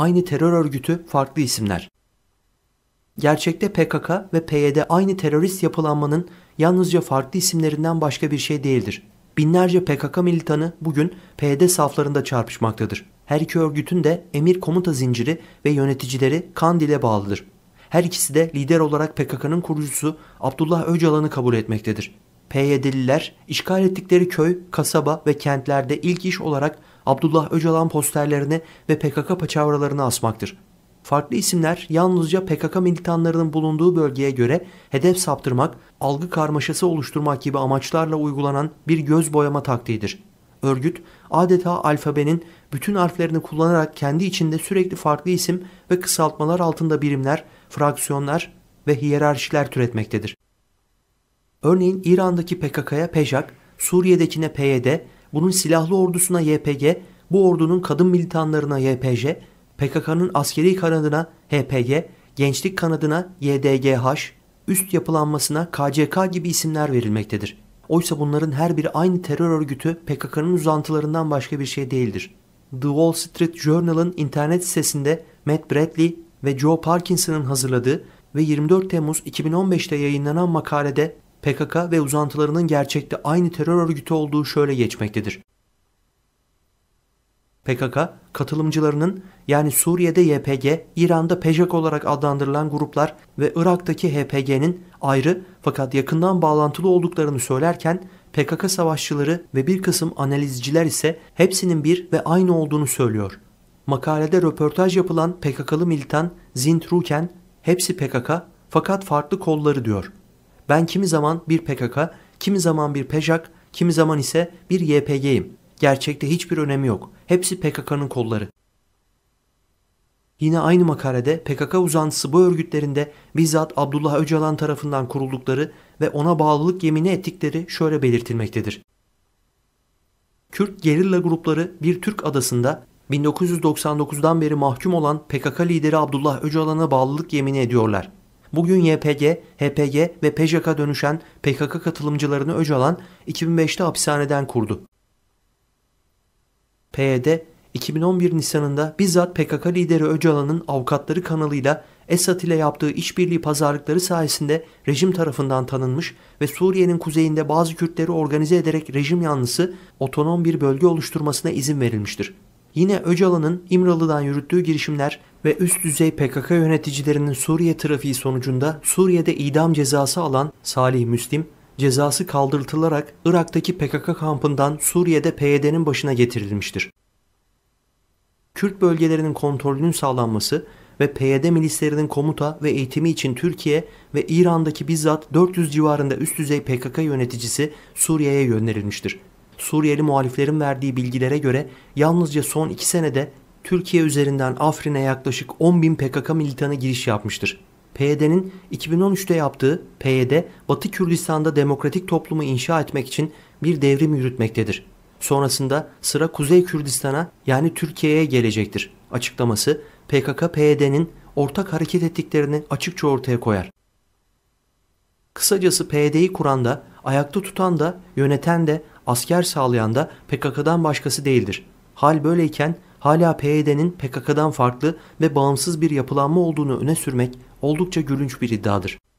aynı terör örgütü farklı isimler. Gerçekte PKK ve PYD aynı terörist yapılanmanın yalnızca farklı isimlerinden başka bir şey değildir. Binlerce PKK militanı bugün PYD saflarında çarpışmaktadır. Her iki örgütün de emir komuta zinciri ve yöneticileri Kandil'e bağlıdır. Her ikisi de lider olarak PKK'nın kurucusu Abdullah Öcalan'ı kabul etmektedir. PYD'liler işgal ettikleri köy, kasaba ve kentlerde ilk iş olarak Abdullah Öcalan posterlerini ve PKK paçavralarını asmaktır. Farklı isimler yalnızca PKK militanlarının bulunduğu bölgeye göre hedef saptırmak, algı karmaşası oluşturmak gibi amaçlarla uygulanan bir göz boyama taktiğidir. Örgüt adeta alfabenin bütün harflerini kullanarak kendi içinde sürekli farklı isim ve kısaltmalar altında birimler, fraksiyonlar ve hiyerarşiler türetmektedir. Örneğin İran'daki PKK'ya PEJAK, Suriye'dekine PYD, bunun silahlı ordusuna YPG, bu ordunun kadın militanlarına YPJ, PKK'nın askeri kanadına HPG, gençlik kanadına YDGH, üst yapılanmasına KCK gibi isimler verilmektedir. Oysa bunların her biri aynı terör örgütü PKK'nın uzantılarından başka bir şey değildir. The Wall Street Journal'ın internet sitesinde Matt Bradley ve Joe Parkinson'ın hazırladığı ve 24 Temmuz 2015'te yayınlanan makalede PKK ve uzantılarının gerçekte aynı terör örgütü olduğu şöyle geçmektedir. PKK, katılımcılarının yani Suriye'de YPG, İran'da PJK olarak adlandırılan gruplar ve Irak'taki HPG'nin ayrı fakat yakından bağlantılı olduklarını söylerken PKK savaşçıları ve bir kısım analizciler ise hepsinin bir ve aynı olduğunu söylüyor. Makalede röportaj yapılan PKK'lı militan Zint Ruken hepsi PKK fakat farklı kolları diyor. Ben kimi zaman bir PKK, kimi zaman bir PEJAK, kimi zaman ise bir YPG'yim. Gerçekte hiçbir önemi yok. Hepsi PKK'nın kolları. Yine aynı makalede PKK uzantısı bu örgütlerinde bizzat Abdullah Öcalan tarafından kuruldukları ve ona bağlılık yemini ettikleri şöyle belirtilmektedir. Kürt gerilla grupları bir Türk adasında 1999'dan beri mahkum olan PKK lideri Abdullah Öcalan'a bağlılık yemini ediyorlar. Bugün YPG, HPG ve PJK dönüşen PKK katılımcılarını Öcalan 2005'te hapishaneden kurdu. PYD 2011 Nisan'ında bizzat PKK lideri Öcalan'ın avukatları kanalıyla Esad ile yaptığı işbirliği pazarlıkları sayesinde rejim tarafından tanınmış ve Suriye'nin kuzeyinde bazı Kürtleri organize ederek rejim yanlısı otonom bir bölge oluşturmasına izin verilmiştir. Yine Öcalan'ın İmralı'dan yürüttüğü girişimler ve üst düzey PKK yöneticilerinin Suriye trafiği sonucunda Suriye'de idam cezası alan Salih Müslim, cezası kaldırtılarak Irak'taki PKK kampından Suriye'de PYD'nin başına getirilmiştir. Kürt bölgelerinin kontrolünün sağlanması ve PYD milislerinin komuta ve eğitimi için Türkiye ve İran'daki bizzat 400 civarında üst düzey PKK yöneticisi Suriye'ye yönlerilmiştir. Suriyeli muhaliflerin verdiği bilgilere göre yalnızca son 2 senede Türkiye üzerinden Afrin'e yaklaşık 10 bin PKK militanı giriş yapmıştır. PYD'nin 2013'te yaptığı PYD, Batı Kürdistan'da demokratik toplumu inşa etmek için bir devrim yürütmektedir. Sonrasında sıra Kuzey Kürdistan'a yani Türkiye'ye gelecektir. Açıklaması PKK-PYD'nin ortak hareket ettiklerini açıkça ortaya koyar. Kısacası PYD'yi kuran da, ayakta tutan da, yöneten de asker sağlayan da PKK'dan başkası değildir. Hal böyleyken hala PYD'nin PKK'dan farklı ve bağımsız bir yapılanma olduğunu öne sürmek oldukça gülünç bir iddiadır.